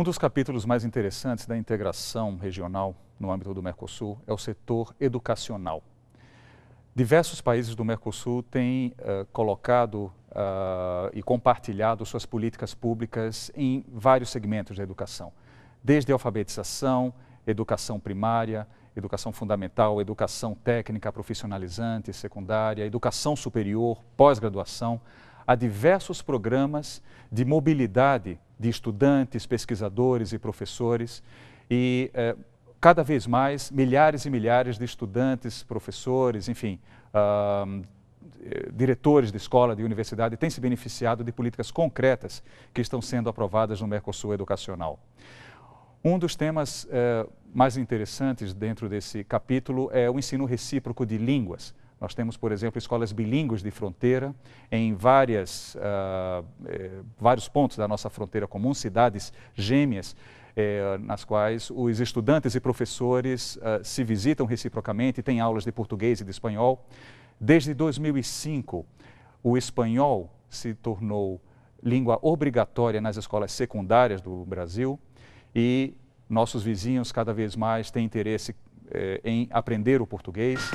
Um dos capítulos mais interessantes da integração regional no âmbito do Mercosul é o setor educacional. Diversos países do Mercosul têm uh, colocado uh, e compartilhado suas políticas públicas em vários segmentos da educação, desde alfabetização, educação primária, educação fundamental, educação técnica profissionalizante, secundária, educação superior, pós-graduação, a diversos programas de mobilidade de estudantes, pesquisadores e professores. E eh, cada vez mais, milhares e milhares de estudantes, professores, enfim, uh, diretores de escola, de universidade, têm se beneficiado de políticas concretas que estão sendo aprovadas no Mercosul Educacional. Um dos temas eh, mais interessantes dentro desse capítulo é o ensino recíproco de línguas, nós temos, por exemplo, escolas bilíngues de fronteira em várias, uh, eh, vários pontos da nossa fronteira comum, cidades gêmeas, eh, nas quais os estudantes e professores uh, se visitam reciprocamente, têm aulas de português e de espanhol. Desde 2005, o espanhol se tornou língua obrigatória nas escolas secundárias do Brasil e nossos vizinhos cada vez mais têm interesse eh, em aprender o português.